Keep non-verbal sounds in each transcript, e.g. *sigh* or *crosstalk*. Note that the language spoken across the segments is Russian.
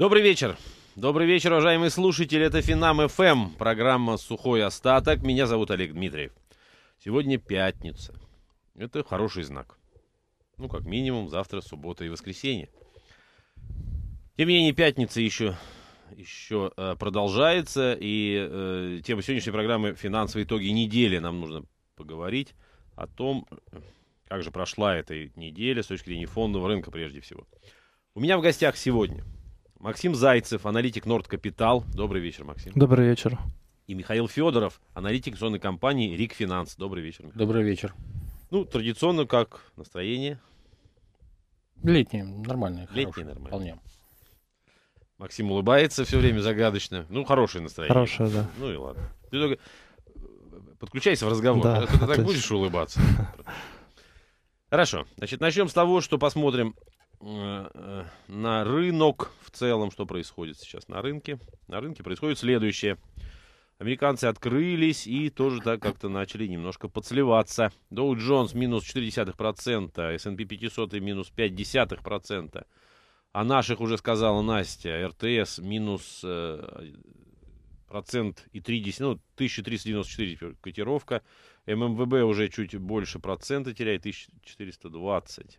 Добрый вечер. Добрый вечер, уважаемые слушатели. Это Финам ФМ, эм, программа «Сухой остаток». Меня зовут Олег Дмитриев. Сегодня пятница. Это хороший знак. Ну, как минимум, завтра суббота и воскресенье. Тем не менее, пятница еще, еще э, продолжается. И э, тема сегодняшней программы «Финансовые итоги недели» нам нужно поговорить о том, как же прошла эта неделя с точки зрения фондового рынка прежде всего. У меня в гостях сегодня – Максим Зайцев, аналитик Норд Капитал. Добрый вечер, Максим. Добрый вечер. И Михаил Федоров, аналитик зоны компании Рик Финанс. Добрый вечер. Михаил. Добрый вечер. Ну, традиционно как настроение? Летнее, нормальное. Летнее, нормальное. Вполне. Максим улыбается все время загадочно. Ну, хорошее настроение. Хорошее, да. Ну и ладно. Ты только подключайся в разговор. Да, а ты, ты так будешь улыбаться. Хорошо. Значит, начнем с того, что посмотрим Э, э, на рынок в целом, что происходит сейчас на рынке. На рынке происходит следующее. Американцы открылись и тоже так как-то начали немножко подсливаться. Dow Jones минус 0,4%, S&P 500 минус 0,5%. а наших уже сказала Настя. РТС минус э, процент и 30, ну, 1394 котировка. ММВБ уже чуть больше процента теряет, 1420.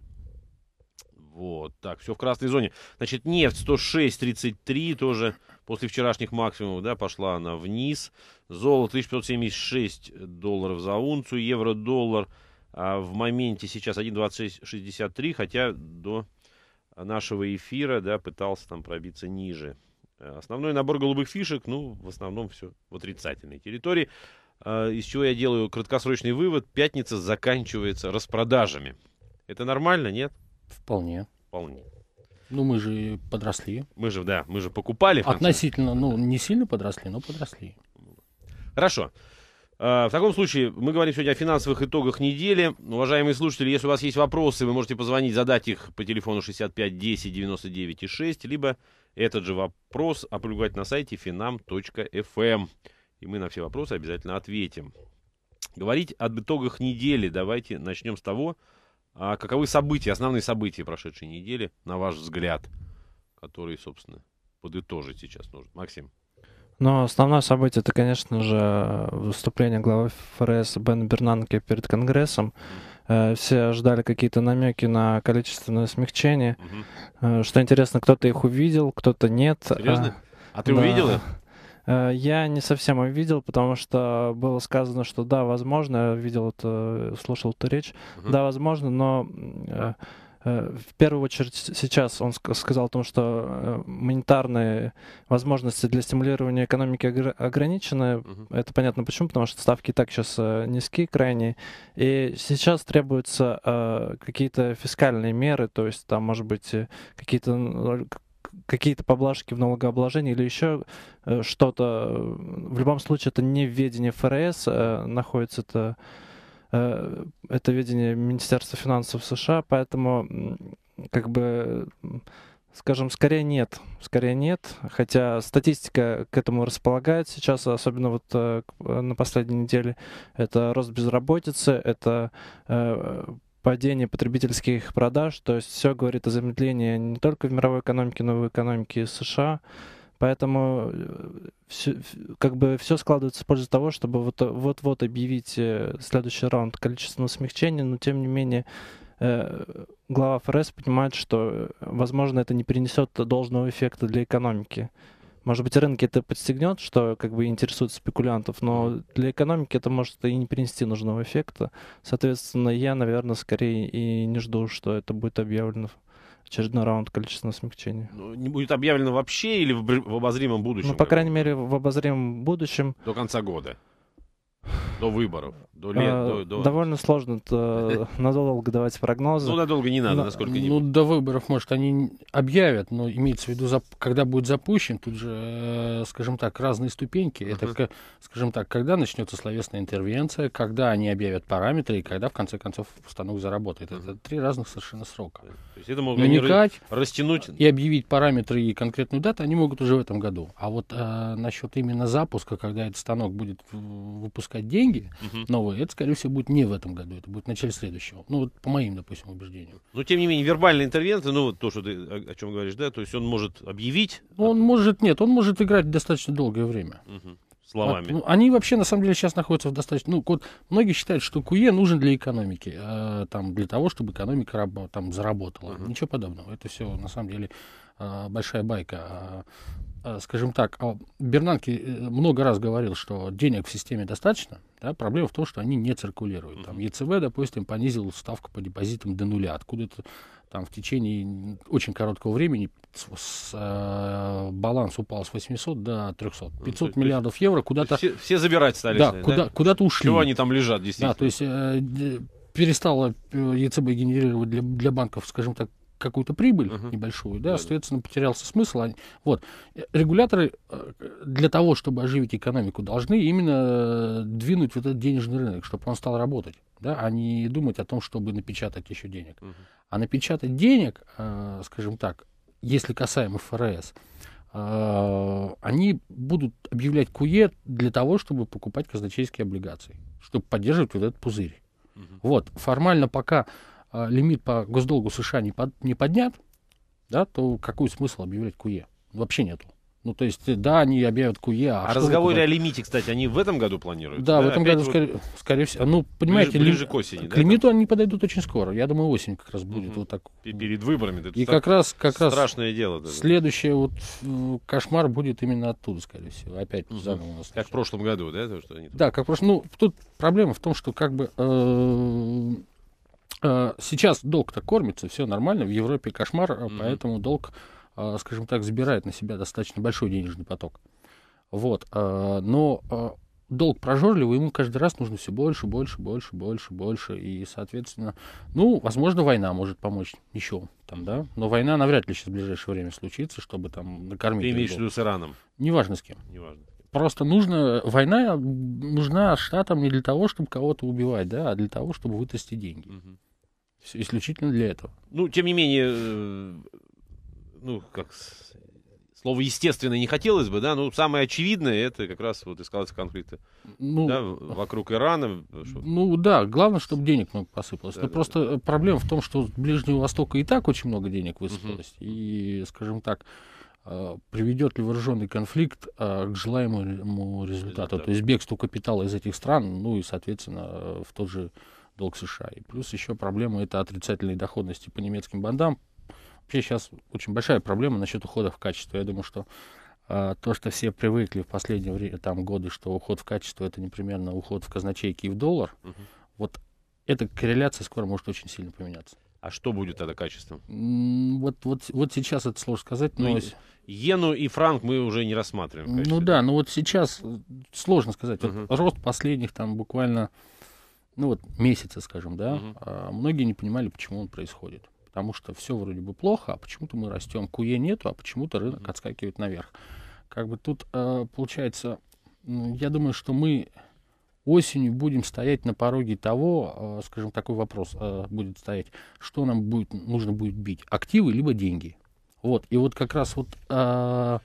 Вот, так, все в красной зоне. Значит, нефть 106.33 тоже после вчерашних максимумов, да, пошла она вниз. Золото 1576 долларов за унцию, евро-доллар а, в моменте сейчас 1.2663, хотя до нашего эфира, да, пытался там пробиться ниже. Э, основной набор голубых фишек, ну, в основном все в отрицательной территории. А, из чего я делаю краткосрочный вывод, пятница заканчивается распродажами. Это нормально, нет? Вполне. Вполне. Ну, мы же подросли. Мы же, да, мы же покупали. Относительно, ну, не сильно подросли, но подросли. Хорошо. А, в таком случае мы говорим сегодня о финансовых итогах недели. Уважаемые слушатели, если у вас есть вопросы, вы можете позвонить, задать их по телефону 65 10 99 и 6, либо этот же вопрос опубликовать на сайте finam.fm. Эм. И мы на все вопросы обязательно ответим. Говорить об итогах недели давайте начнем с того, а каковы события, основные события прошедшей недели, на ваш взгляд, которые, собственно, подытожить сейчас нужно? Максим. Но ну, основное событие это, конечно же, выступление главы ФРС Бен Бернанке перед Конгрессом. Э, все ждали какие-то намеки на количественное смягчение. Угу. Что интересно, кто-то их увидел, кто-то нет. Серьезно? Э, а ты да. увидел их? Э, я не совсем ее видел, потому что было сказано, что да, возможно, я видел это, слушал эту речь, угу. да, возможно, но э, э, в первую очередь сейчас он сказал о том, что монетарные возможности для стимулирования экономики ограничены. Угу. Это понятно почему, потому что ставки и так сейчас низкие крайние, И сейчас требуются какие-то фискальные меры, то есть там, может быть, какие-то какие-то поблажки в налогообложении или еще э, что-то. Э, в любом случае, это не введение ФРС, а э, находится это, это ведение Министерства финансов США, поэтому как бы Скажем, скорее нет. Скорее нет. Хотя статистика к этому располагает сейчас, особенно вот на последней неделе. Это рост безработицы, это падение потребительских продаж, то есть все говорит о замедлении не только в мировой экономике, но и в экономике США. Поэтому э, все, как бы все складывается в пользу того, чтобы вот-вот объявить э, следующий раунд количественного смягчения, но тем не менее э, глава ФРС понимает, что, возможно, это не принесет должного эффекта для экономики. Может быть, рынки это подстегнет, что как бы интересует спекулянтов, но для экономики это может и не принести нужного эффекта. Соответственно, я, наверное, скорее и не жду, что это будет объявлено в очередной раунд количественного смягчения. Ну, не будет объявлено вообще или в, в обозримом будущем? Ну, по крайней мере, в обозримом будущем. До конца года. До выборов, до лет, а, до, до... Довольно сложно *laughs* надолго давать прогнозы. Ну, надолго не надо, насколько ну, не... Ну, до выборов, может, они объявят, но имеется в виду, когда будет запущен, тут же, э, скажем так, разные ступеньки. Это, скажем так, когда начнется словесная интервенция, когда они объявят параметры и когда, в конце концов, станок заработает. Это три разных совершенно срока. То есть это могут Наникать, растянуть... И объявить параметры и конкретную дату они могут уже в этом году. А вот э, насчет именно запуска, когда этот станок будет выпускать деньги, книги угу. новые, это, скорее всего, будет не в этом году, это будет в начале следующего. Ну, вот по моим, допустим, убеждениям. Но, тем не менее, вербальные интервенты, ну, то, что ты о, о чем говоришь, да, то есть он может объявить? Он а... может, нет, он может играть достаточно долгое время. Угу словами. От, а, ну, они вообще на самом деле сейчас находятся в достаточно. Ну, вот многие считают, что Куе нужен для экономики, э, там для того, чтобы экономика раб, там заработала. uh Ничего подобного. Это все на самом деле э, большая байка. А, Э, скажем так, а, Бернанки э, много раз говорил, что денег в системе достаточно. Да, проблема в том, что они не циркулируют. Там ЕЦБ, допустим, понизил ставку по депозитам до нуля. Откуда-то там в течение очень короткого времени с, с, э, баланс упал с 800 до 300. 500 ну, миллиардов евро куда-то... Все, все забирать стали. Да, сами, куда, да? куда-то ушли. Чего они там лежат, действительно. Да, то есть э, перестала э, ЕЦБ генерировать для, для банков, скажем так, какую-то прибыль uh-huh. небольшую, да, да, соответственно, потерялся смысл. А, вот. Э, регуляторы э, для того, чтобы оживить экономику, должны именно э, двинуть вот этот денежный рынок, чтобы он стал работать, да, а не думать о том, чтобы напечатать еще денег. Uh-huh. А напечатать денег, скажем так, если касаемо ФРС, они будут объявлять КУЕ для того, чтобы покупать казначейские облигации, чтобы поддерживать вот этот пузырь. Угу. Вот, формально пока а, лимит по госдолгу США не, под, не поднят, да, то какой смысл объявлять КУЕ? E? Вообще нету. Ну, то есть, да, они объявят КУЕ. E, а, а разговоры о лимите, кстати, они в этом году планируют? Да, да в этом году, вот... скорее, скорее всего. Ну, понимаете, ближе, ближе к, осени, к да, лимиту там? они подойдут очень скоро. Я думаю, осень как раз будет mm вот так. И перед выборами. И как раз, как раз страшное дело. Даже. Следующий вот э, кошмар будет именно оттуда, скорее всего. Опять mm заново у нас. Как начали. в прошлом году, да? То, что они Да, как в прошлом. Ну, тут проблема в том, что как бы э, Э, сейчас долг-то кормится, все нормально. В Европе кошмар, mm-hmm. поэтому долг, э, скажем так, забирает на себя достаточно большой денежный поток. Вот. Но долг прожорливый, ему каждый раз нужно все больше, больше, больше, больше, больше. И, соответственно, ну, возможно, война может помочь еще там, да. Но война навряд ли сейчас в ближайшее время случится, чтобы там накормить. Ты имеешь в виду с Ираном? Неважно с кем. Неважно. Просто нужно, война нужна штатам не для того, чтобы кого-то убивать, да, а для того, чтобы вытащить деньги. Угу. Исключительно для этого. Ну, тем не менее, э, ну, как слово естественно не хотелось бы, да, но самое очевидное это как раз вот эскалация конфликта ну, да, вокруг Ирана. Ну да, главное, чтобы денег много посыпалось. Да, но да, просто да. Э, проблема в том, что с Ближнего Востока и так очень много денег высыпалось. Угу. И, скажем так, э, приведет ли вооруженный конфликт к желаемому результату, Результат. то есть бегство капитала из этих стран, ну и, соответственно, в тот же долг США. И плюс еще проблема это отрицательные доходности по немецким бандам. Вообще сейчас очень большая проблема насчет ухода в качество. Я думаю, что а, то, что все привыкли в последние время, там, годы, что уход в качество это непременно уход в казначейки и в доллар, угу. вот эта корреляция скоро может очень сильно поменяться. А что будет тогда качеством? Вот, вот, вот сейчас это сложно сказать. Ну, но... Ну, иену и франк мы уже не рассматриваем. Ну да, но вот сейчас э, сложно сказать. Угу. Вот рост последних там буквально ну вот месяца, скажем, да, угу. многие не понимали, почему он происходит. Потому что все вроде бы плохо, а почему-то мы растем. Куе нету, а почему-то рынок отскакивает наверх. Как бы тут а, получается, я думаю, что мы осенью будем стоять на пороге того, а, скажем, такой вопрос будет стоять, что нам будет, нужно будет бить, активы либо деньги. Вот, и вот как раз вот э,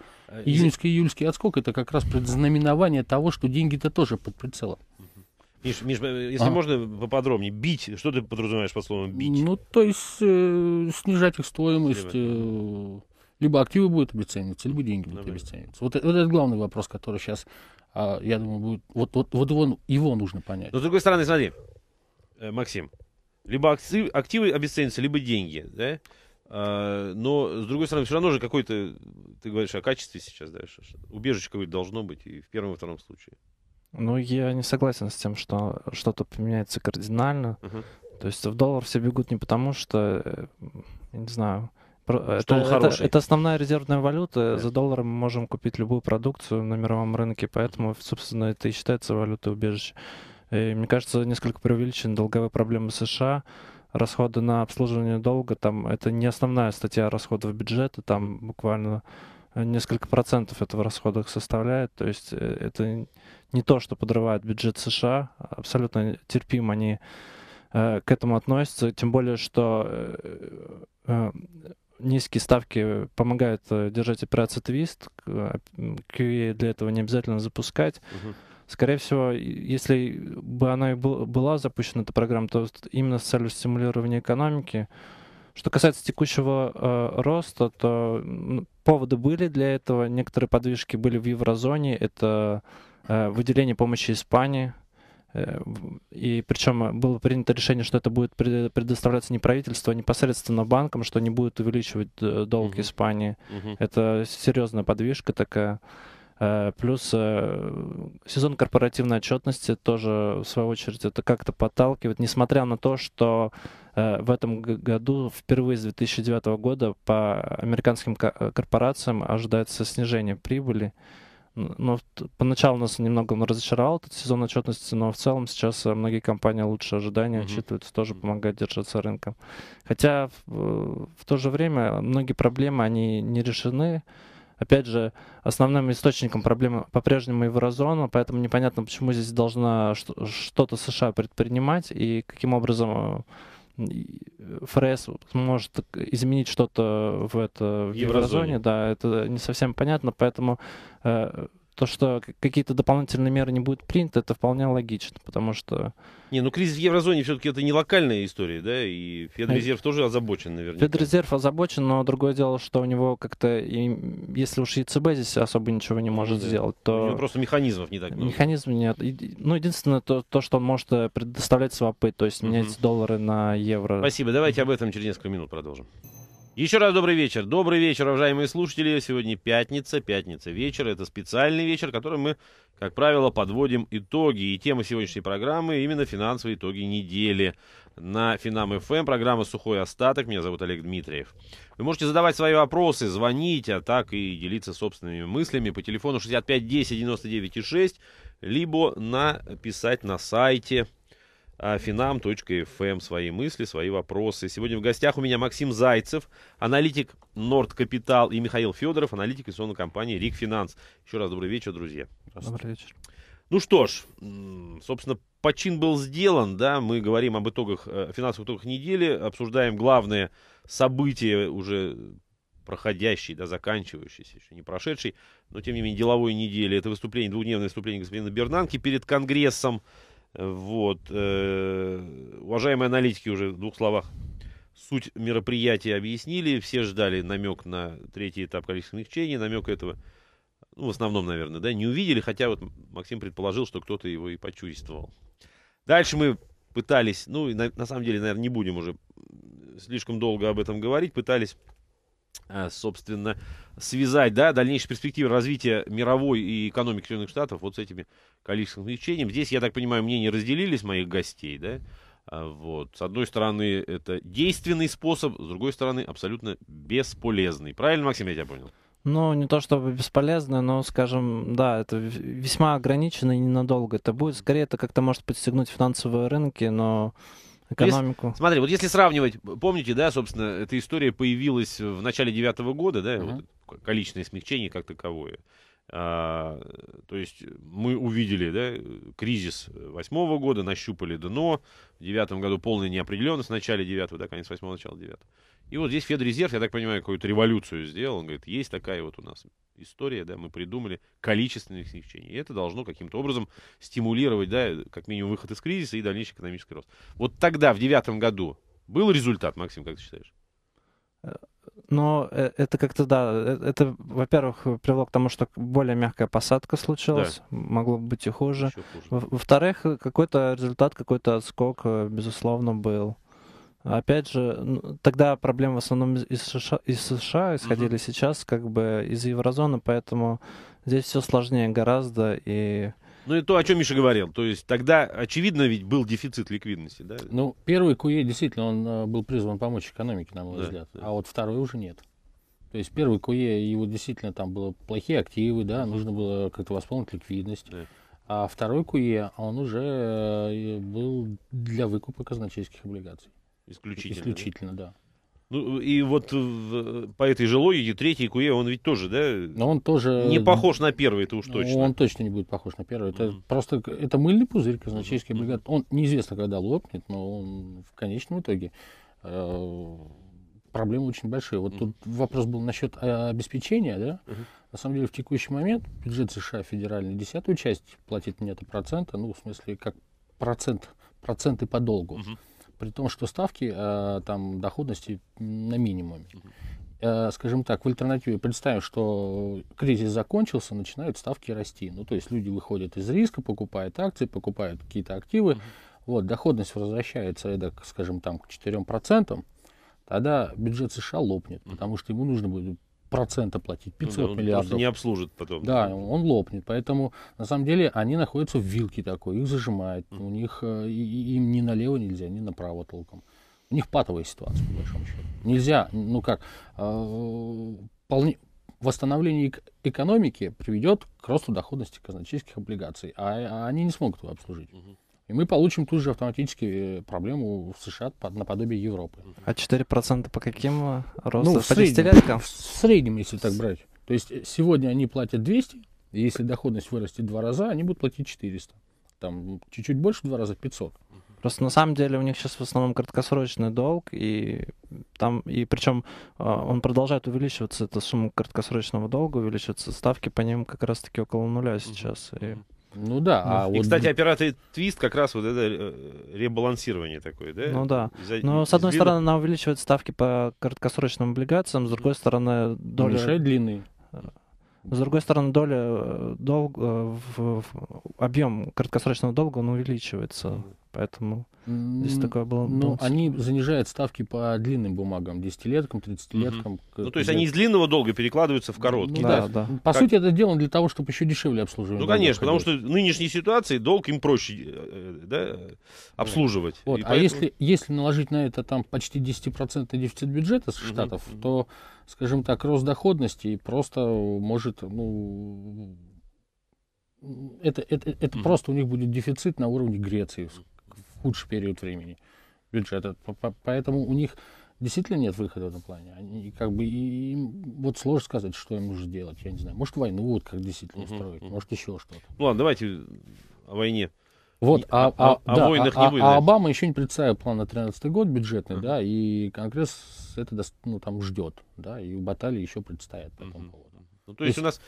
июньский-июльский отскок это как раз предзнаменование того, что деньги-то тоже под прицелом. Миш, Миш э, если а? можно поподробнее, бить, что ты подразумеваешь под словом бить? Ну, то есть э, снижать их стоимость, э, либо активы будут обесцениваться, либо деньги будут Давай. обесцениваться. Вот, э, вот это главный вопрос, который сейчас, э, а, я думаю, будет, вот, вот, вот его, его нужно понять. Но с другой стороны, смотри, э, Максим, либо активы, активы обесценятся, либо деньги, да? А, но, с другой стороны, все равно же какой-то, ты говоришь о качестве сейчас, да, убежище какое-то должно быть и в первом, и втором случае. Ну, я не согласен с тем, что что-то поменяется кардинально. Угу. То есть в доллар все бегут не потому, что, э, я не знаю, что это, он хороший. Это, это основная резервная валюта. Да. За доллары мы можем купить любую продукцию на мировом рынке, поэтому, собственно, это и считается валютой убежища. И, мне кажется, несколько преувеличены долговые проблемы США. Расходы на обслуживание долга, там, это не основная статья расходов бюджета, там буквально несколько процентов этого расхода составляет. То есть э, это не то, что подрывает бюджет США, абсолютно терпимо они э, к этому относятся, тем более, что э, э, низкие ставки помогают держать операции твист, QE для этого не обязательно запускать. Скорее всего, если бы она и была запущена, эта программа, то именно с целью стимулирования экономики. Что касается текущего э, роста, то поводы были для этого. Некоторые подвижки были в еврозоне. Это Э, выделение помощи Испании. Э, и причем э, было принято решение, что это будет предоставляться не правительству, а непосредственно банкам, что не будет увеличивать долг угу. Испании. Угу. Это серьезная подвижка такая. Плюс сезон корпоративной отчетности тоже, в свою очередь, это как-то подталкивает, несмотря на то, что в этом году впервые с 2009 года по американским корпорациям ожидается снижение прибыли. Uh но поначалу нас немного разочаровал этот сезон отчетности, но в целом сейчас э, многие компании лучше ожидания угу. отчитываются, тоже помогает держаться рынком. Хотя в, э, в то же время многие проблемы, они не решены. Опять же, основным источником проблемы по-прежнему еврозона, поэтому непонятно, почему здесь должна что-то США предпринимать и каким образом э, Э, ФРС может изменить что-то в, это, в еврозоне. еврозоне, да, это не совсем понятно, поэтому э, то, что какие-то дополнительные меры не будут приняты, это вполне логично, потому что... Не, ну кризис в еврозоне все-таки это не локальная история, да, и Федрезерв э, тоже озабочен, наверное. Федрезерв озабочен, но другое дело, что у него как-то, если уж ЕЦБ здесь особо ничего не может ну, да. сделать, то... У него просто механизмов не так много. Механизмов нет. Ну, единственное, то, то, что он может э, предоставлять свопы, то есть менять угу. доллары на евро. Спасибо, давайте об этом через несколько минут продолжим. Еще раз добрый вечер. Добрый вечер, уважаемые слушатели. Сегодня пятница, пятница вечер. Это специальный вечер, который мы, как правило, подводим итоги. И тема сегодняшней программы именно финансовые итоги недели. На Финам ФМ эм программа «Сухой остаток». Меня зовут Олег Дмитриев. Вы можете задавать свои вопросы, звонить, а так и делиться собственными мыслями по телефону 65 10 99 6, либо написать на сайте finam.fm эм, свои мысли, свои вопросы. Сегодня в гостях у меня Максим Зайцев, аналитик Норд Капитал, и Михаил Федоров, аналитик инвестиционной компании Рик Финанс. Еще раз добрый вечер, друзья. Добрый вечер. Ну что ж, собственно, почин был сделан, да, мы говорим об итогах, э, финансовых итогах недели, обсуждаем главные события уже проходящей, да, заканчивающейся, еще не прошедшей, но тем не менее деловой недели. Это выступление, двухдневное выступление господина Бернанки перед Конгрессом вот. Э, уважаемые аналитики уже в двух словах суть мероприятия объяснили. Все ждали намек на третий этап количественных чтений. Намек этого, ну, в основном, наверное, да, не увидели, хотя вот Максим предположил, что кто-то его и почувствовал. Дальше мы пытались, ну, и на, на самом деле, наверное, не будем уже слишком долго об этом говорить, пытались а, собственно, связать да, дальнейшие перспективы развития мировой и экономики Соединенных Штатов вот с этими количественными увеличением. Здесь, я так понимаю, мнения разделились моих гостей, да? А, вот. С одной стороны, это действенный способ, с другой стороны, абсолютно бесполезный. Правильно, Максим, я тебя понял? Ну, не то чтобы бесполезно, но, скажем, да, это весьма ограничено и ненадолго это будет. Скорее, это как-то может подстегнуть финансовые рынки, но экономику. Есть, смотри, вот если сравнивать, помните, да, собственно, эта история появилась в начале девятого года, да, uh-huh. вот, количественное смягчение как таковое. А, то есть мы увидели да, кризис восьмого года, нащупали дно, в девятом году полная неопределенность в начале девятого, да, конец восьмого, начало девятого. И вот здесь Федрезерв, я так понимаю, какую-то революцию сделал. Он говорит, есть такая вот у нас история, да, мы придумали количественных снижений. И это должно каким-то образом стимулировать, да, как минимум выход из кризиса и дальнейший экономический рост. Вот тогда, в девятом году, был результат, Максим, как ты считаешь? Э, но э, это как-то, да, э, это, во-первых, привело к тому, что более мягкая посадка случилась, да. могло быть и хуже. хуже. Во-вторых, -во вторых какой то результат, какой-то отскок, э, безусловно, был. Опять же, тогда проблемы в основном из США, из США исходили угу. сейчас как бы из еврозоны, поэтому здесь все сложнее гораздо, и ну, и то, о чем Миша говорил. То есть тогда, очевидно, ведь был дефицит ликвидности, да? Ну, первый куе e действительно он э, был призван помочь экономике, на мой да, взгляд. Да. А вот второй уже нет. То есть первый куе его e, действительно там было плохие активы, да, нужно было как-то восполнить ликвидность. Да. А второй куе e, он уже э, был для выкупа казначейских облигаций. Исключительно. Исключительно, да. да. Ну, и вот э, по этой же логике третий Куе, он ведь тоже, да? Но он тоже... Не похож на первый, это уж ну, точно. Он точно не будет похож на первый. Это mm-hmm. просто это мыльный пузырь казначейский бригад. Mm-hmm. Он неизвестно, когда лопнет, но он в конечном итоге э, проблемы очень большие. Вот mm-hmm. тут вопрос был насчет э, обеспечения, да? Mm-hmm. На самом деле в текущий момент бюджет США федеральный десятую часть платит не это процента, ну, в смысле, как процент, проценты по долгу. Mm-hmm при том, что ставки э, там доходности на минимуме. Э, скажем так, в альтернативе представим, что кризис закончился, начинают ставки расти. Ну, то есть люди выходят из риска, покупают акции, покупают какие-то активы. uh Вот, доходность возвращается, это, скажем, там, к 4%, тогда бюджет США лопнет, потому что ему нужно будет процента платить, 500 ну, да, он миллиардов. не обслужит потом. Да, он лопнет. Поэтому, на самом деле, они находятся в вилке такой, их зажимает. У них э, и, им ни налево нельзя, ни направо толком. У них патовая ситуация, по большому счету. Нельзя, ну как, э, полне, восстановление экономики приведет к росту доходности казначейских облигаций, а, а они не смогут его обслужить. И мы получим тут же автоматически э, проблему в США наподобие Европы. А 4% по каким э, ростам? Ну, в, среднем, в среднем, если так брать. То есть э, сегодня они платят 200, и если доходность вырастет два раза, они будут платить 400. Там чуть-чуть больше в два раза 500. Просто на самом деле у них сейчас в основном краткосрочный долг, и там, и причем он продолжает увеличиваться, эта сумма краткосрочного долга увеличивается, ставки по ним как раз-таки около нуля сейчас. Mm-hmm. И ну да. Ну, а и, вот... кстати, операторы твист как раз вот это э, ребалансирование такое, да? Ну да. Из-за... Но ну, с одной длины... стороны она увеличивает ставки по краткосрочным облигациям, с другой стороны доля... Уменьшает длинный. С другой стороны, доля э, долг, э, в, в, объем краткосрочного долга он увеличивается. Поэтому здесь такое было. Ну, они занижают ставки по длинным бумагам, десятилеткам, тридцатилеткам. Ну, то есть они из длинного долга перекладываются в короткий. Ну, да, да. да. По как... сути, это делано для того, чтобы еще дешевле обслуживать. Ну, конечно, потому что в нынешней ситуации долг им проще э, э, да, обслуживать. Вот. И а если, если наложить на это там почти 10% дефицит бюджета с штатов, угу. то, скажем так, рост доходности просто может, ну, это, это, это mm просто у них будет дефицит на уровне Греции худший период времени бюджета. Поэтому у них действительно нет выхода в этом плане. Они как бы им вот сложно сказать, что им нужно делать. Я не знаю. Может войну вот как действительно устроить, uh может еще что-то. Ну ладно, давайте о войне. Вот, а, а, а, да, а, а, а Обама еще не представил план на 13 год бюджетный, uh-huh. да, и Конгресс это ну, там ждет, да, и баталии еще предстоят по этому uh-huh. поводу. Ну, то есть, есть у нас,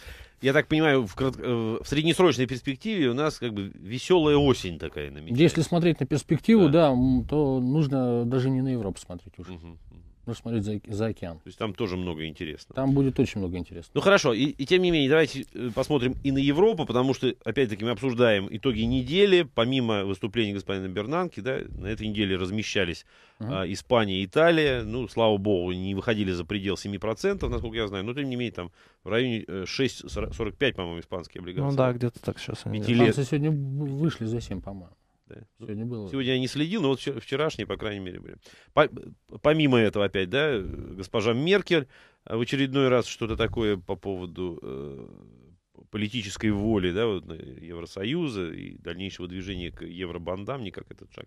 я так понимаю, в, крат... Э, в среднесрочной перспективе у нас как бы веселая осень такая намечается. Если смотреть на перспективу, да, да то нужно даже не на Европу смотреть уже. Угу. Нужно смотреть за, за океан. То есть там тоже много интересного. Там будет очень много интересного. Ну хорошо, и, и тем не менее, давайте э, посмотрим и на Европу, потому что, опять-таки, мы обсуждаем итоги недели. Помимо выступления господина Бернанки, да, на этой неделе размещались угу. а, Испания и Италия. Ну, слава богу, не выходили за предел 7%, насколько я знаю. Но, тем не менее, там в районе 6,45, э, по-моему, испанские ну облигации. Ну да, где-то так сейчас. Пяти лет. сегодня вышли за 7, по-моему. Да. Ну, сегодня было. Сегодня я не следил, но вот вчерашние, по крайней мере, были. По, помимо этого опять, да, госпожа Меркель а, в очередной раз что-то такое по поводу э, политической воли, да, вот, Евросоюза и дальнейшего движения к евробандам, никак этот шаг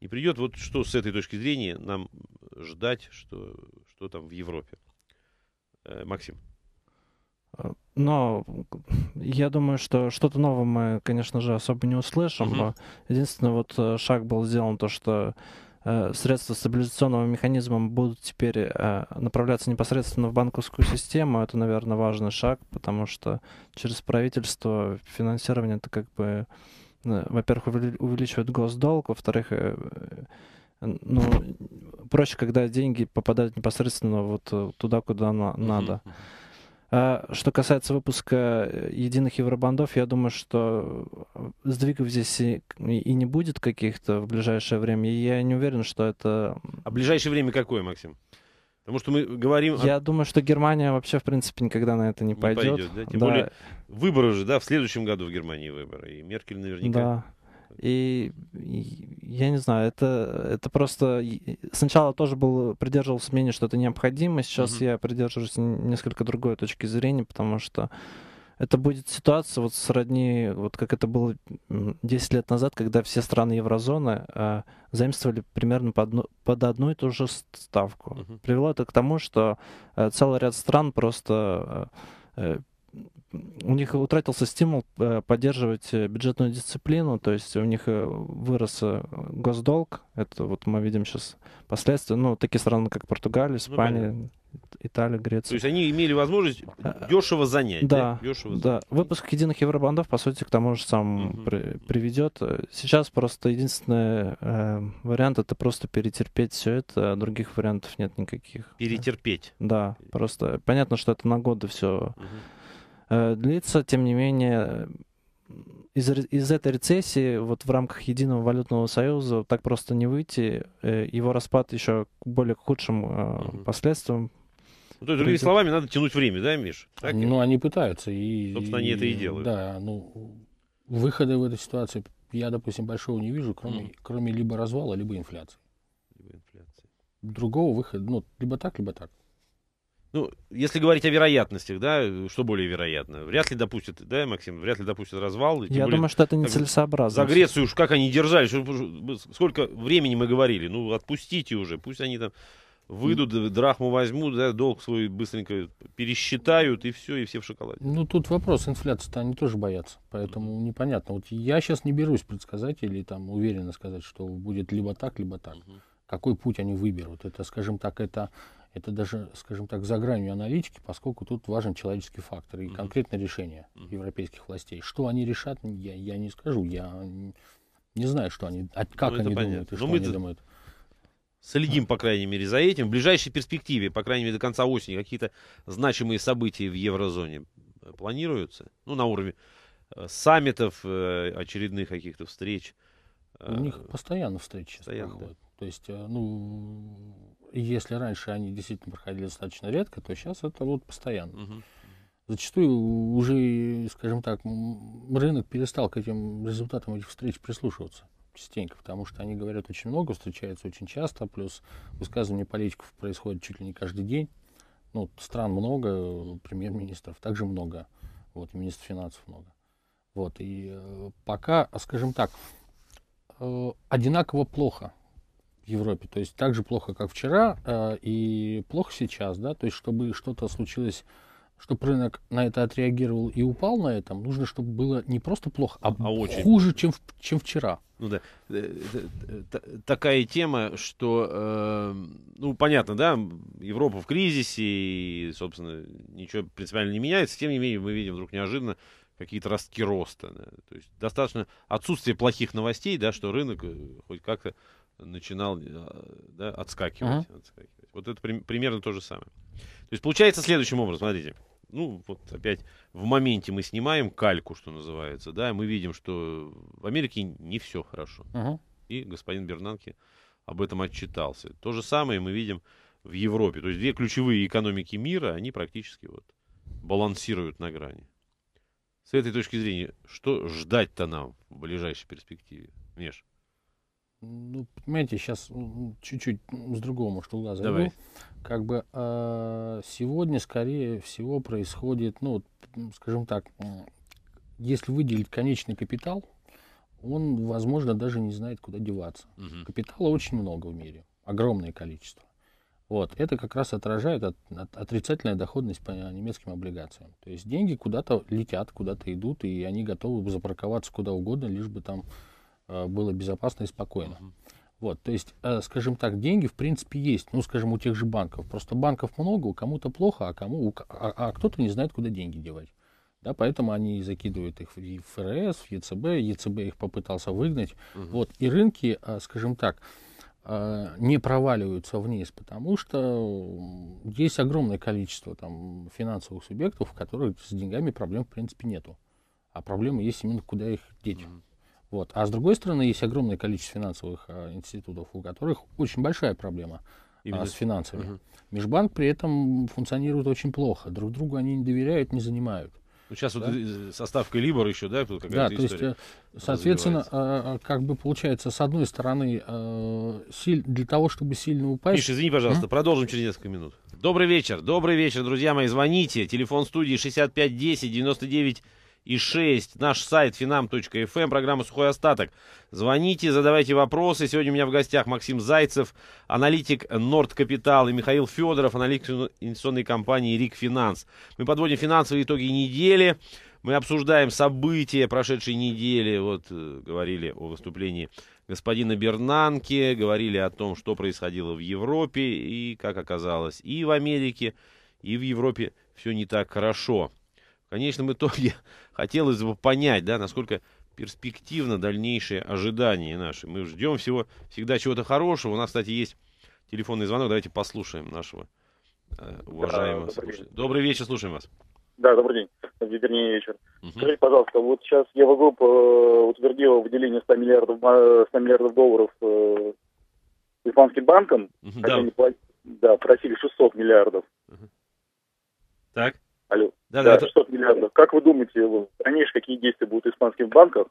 не придет. Вот что с этой точки зрения нам ждать, что, что там в Европе? Э, Максим. Э, но я думаю, что что-то новое мы, конечно же, особо не услышим. Mm-hmm. Единственный вот э, шаг был сделан, то что э, средства стабилизационного механизма будут теперь направляться непосредственно в банковскую систему. Это, наверное, важный шаг, потому что через правительство финансирование это как бы, во-первых, увеличивает госдолг, во-вторых, ну, проще, когда деньги попадают непосредственно вот туда, куда надо. Mm-hmm. А, что касается выпуска э, единых евробандов, я думаю, что э, сдвигов здесь и, и не будет каких-то в ближайшее время. И я не уверен, что это... А ближайшее время какое, Максим? Потому что мы говорим... Я о... думаю, что Германия вообще, в принципе, никогда на это не, не пойдет. пойдет да? Тем да. более выборы же, да, в следующем году в Германии выборы. И Меркель наверняка... Да. И, я не знаю, это, это просто... Сначала тоже был, придерживался мнения, что это необходимо, сейчас mm-hmm. я придерживаюсь несколько другой точки зрения, потому что это будет ситуация вот сродни, вот как это было 10 лет назад, когда все страны еврозоны э, заимствовали примерно под, одну, под одну и ту же ставку. Uh-huh. Привело это к тому, что э, целый ряд стран просто э, э у них утратился стимул э, поддерживать э, бюджетную дисциплину, то есть у них э, вырос госдолг, это вот мы видим сейчас последствия, ну, такие страны, как Португалия, ну Испания, ну, Италия, Греция. То есть они имели возможность а, а, дешево занять. Да, да? Дешево да. Занять. Выпуск единых евробандов, по сути, к тому же сам угу. при, приведет. Сейчас просто единственный э, вариант это просто перетерпеть все это, а других вариантов нет никаких. Перетерпеть. Да, да просто понятно, что это на годы все. Угу Э, длится, тем не менее, из, из этой рецессии вот в рамках единого валютного союза так просто не выйти. Э, его распад еще к более худшим э, угу. последствиям. Ну, то есть, другими словами, надо тянуть время, да, Миш? Так? Ну, они пытаются. И, Собственно, и, они это и делают. Да, ну, выхода в этой ситуации я, допустим, большого не вижу, кроме, mm. кроме либо развала, либо инфляции. Либо инфляции. Другого выхода, ну, либо так, либо так. Ну, если говорить о вероятностях, да, э, что более вероятно? Вряд ли допустят, да, Максим, вряд ли допустят развал. Я более, думаю, что это нецелесообразно. За Грецию уж как они держались, сколько времени мы говорили, ну, отпустите уже, пусть они там выйдут, драхму возьмут, да, долг свой быстренько пересчитают, и все, и все в шоколаде. Ну, тут вопрос, инфляции-то они тоже боятся, поэтому mm-hmm. непонятно. Вот я сейчас не берусь предсказать или там уверенно сказать, что будет либо так, либо так. Mm-hmm. Какой путь они выберут? Это, скажем так, это это даже, скажем так, за гранью аналитики, поскольку тут важен человеческий фактор и mm-hmm. конкретное решение mm-hmm. европейских властей. Что они решат, я, я не скажу. Я не знаю, что они, а как ну, они понятно. думают и Но ну, что мы они думают. Следим, по крайней мере, за этим. В ближайшей перспективе, по крайней мере, до конца осени, какие-то значимые события в еврозоне планируются? Ну, на уровне э, саммитов, э, очередных каких-то встреч. У них э, постоянно встречи постоянно. проходят. То есть, э, ну, если раньше они действительно проходили достаточно редко, то сейчас это вот постоянно. Зачастую уже, э, скажем так, рынок перестал к этим результатам этих встреч прислушиваться частенько, потому что они говорят очень много, встречаются очень часто, плюс высказывания политиков происходят чуть ли не каждый день. Ну, стран много, премьер-министров также много, вот, министров финансов много. Вот, и э, пока, а скажем так, одинаково плохо в Европе. То есть так же плохо, как вчера, э, и плохо сейчас, да, то есть чтобы что-то случилось, чтобы рынок на это отреагировал и упал на этом, нужно, чтобы было не просто плохо, а, а очень. хуже, чем, чем вчера. Ну да, э, э, такая тема, что, э, ну понятно, да, Европа в кризисе, и, собственно, ничего принципиально не меняется, тем не менее мы видим вдруг неожиданно какие-то ростки роста. Да. То есть достаточно отсутствие плохих новостей, да, что рынок э, хоть как-то начинал э, да, отскакивать, uh-huh. отскакивать. Вот это при, примерно то же самое. То есть получается следующим образом, смотрите. Ну, вот опять в моменте мы снимаем кальку, что называется, да, и мы видим, что в Америке не все хорошо. Uh-huh. И господин Бернанки об этом отчитался. То же самое мы видим в Европе. То есть две ключевые экономики мира, они практически вот балансируют на грани. С этой точки зрения, что ждать-то нам в ближайшей перспективе? Миш? Ну, понимаете, сейчас чуть-чуть с другого, может, угла зайду. Давай. Как бы а, сегодня, скорее всего, происходит, ну, скажем так, если выделить конечный капитал, он, возможно, даже не знает, куда деваться. Угу. Капитала очень много в мире, огромное количество. Вот, это как раз отражает от, от, отрицательная доходность по немецким облигациям. То есть деньги куда-то летят, куда-то идут, и они готовы запарковаться куда угодно, лишь бы там Э, было безопасно и спокойно. Вот, то есть, э, скажем так, деньги в принципе есть, ну, скажем, у тех же банков. Просто банков много, кому-то плохо, а кому, а, а кто-то не знает, куда деньги девать. Да, поэтому они закидывают их в ФРС, в ЕЦБ, ЕЦБ их попытался выгнать. Угу. Вот, и рынки, э, скажем так, не проваливаются вниз, потому что есть огромное количество там, финансовых субъектов, у которых с деньгами проблем в принципе нету. А проблема есть именно, куда их деть. Угу. Вот. А с другой стороны, есть огромное количество финансовых а, институтов, у которых очень большая проблема а, с финансами. Угу. Межбанк при этом функционирует очень плохо. Друг другу они не доверяют, не занимают. Ну, сейчас да? вот э, со ставкой Либор еще, да, тут какая-то Да, то есть, э, соответственно, а, а, как бы получается, с одной стороны, э, для того, чтобы сильно упасть... Миша, извини, пожалуйста, mm продолжим через несколько минут. Добрый вечер, добрый вечер, друзья мои, звоните. Телефон студии 6510 99 и 6. Наш сайт finam.fm, эм, программа «Сухой остаток». Звоните, задавайте вопросы. Сегодня у меня в гостях Максим Зайцев, аналитик Норд Капитал, и Михаил Федоров, аналитик инвестиционной компании «Рик Финанс». Мы подводим финансовые итоги недели. Мы обсуждаем события прошедшей недели. Вот э, говорили о выступлении господина Бернанки, говорили о том, что происходило в Европе и, как оказалось, и в Америке, и в Европе все не так хорошо. В конечном итоге *laughs* хотелось бы понять, да, насколько перспективно дальнейшие ожидания наши. Мы ждем всего, всегда чего-то хорошего. У нас, кстати, есть телефонный звонок. Давайте послушаем нашего э, уважаемого да, добрый слушателя. Вечер. Добрый вечер, слушаем вас. Да, добрый день. Вернее, вечер. Угу. Скажите, пожалуйста, вот сейчас Еврогрупп э, утвердила выделение 100 миллиардов, 100 миллиардов долларов э, испанским банкам. Угу, да. Они, да, просили 600 миллиардов. Угу. Так. Алло. Да, да, да, это... 600 миллиардов. Как вы думаете, конечно, какие действия будут в испанских банках?